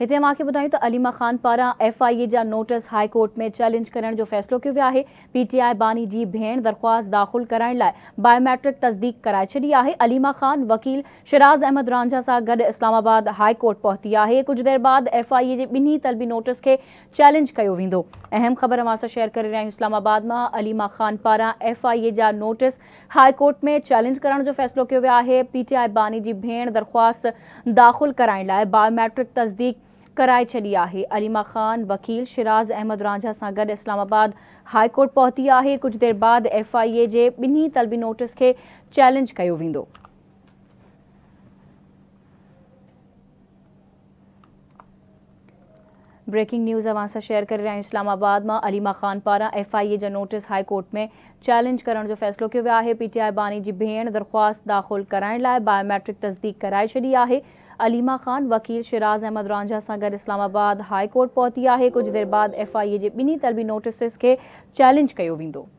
इतने मूंखे बुधाई तो अलीमा ख़ान पारा एफ आई ए ज नोटिस हाई कोर्ट में चैलेंज कर फैसलो फ़ैसिलो है पी टी आई बानी जी भेण दरख़्वास्त दाख़िल कराने लाइ बायोमेट्रिक तस्दीक कराए छी है अलीमा ख़ान वकील शिराज़ अहमद रांझा सा गड इस्लामाबाद हाई कोर्ट पहुती है कुछ देर बाद एफ आई ए के बिन्हीं तलबी नोटिस के चैलेंज किया वो अहम ख़बर असां सां शेयर कर रहा आहियूं इस्लामाबाद में अलीमा ख़ान पारा एफ आई ए ज नोटिस हाई कोर्ट में चैलेंज कर फैसलो किया है पीटीआई पी टी आई बानी जी भेण दरख़्वास्त दाख़िल कराने लाय बायोमेट्रिक तस्दीक कराए छी है अलीमा ख़ान वकील शिराज़ अहमद रांझा से गड इस्लामाबाद हाई कोर्ट है कुछ देर बाद एफ आई ए के ॿिन्ही तलबी नोटिस के चैलेंज किया वो ब्रेकिंग न्यूज़ अवां से शेयर कर रहा हूँ इस्लामाबाद में अलीमा ख़ान पारा एफ आई ए जो नोटिस हाई कोर्ट में चैलेंज करण जो फैसलो किया है पीटीआई बानी की भेण दरख़्वास्त दाख़िल कराने लाय बायोमेट्रिक तस्दीक कराए छी है अलीमा ख़ान वकील शिराज़ अहमद रांझा गड इस्लामाबाद हाई कोर्ट है कुछ देर बाद एफ आई ए के बिन्हीं तलबी नोटिस के चैलेंज किया वो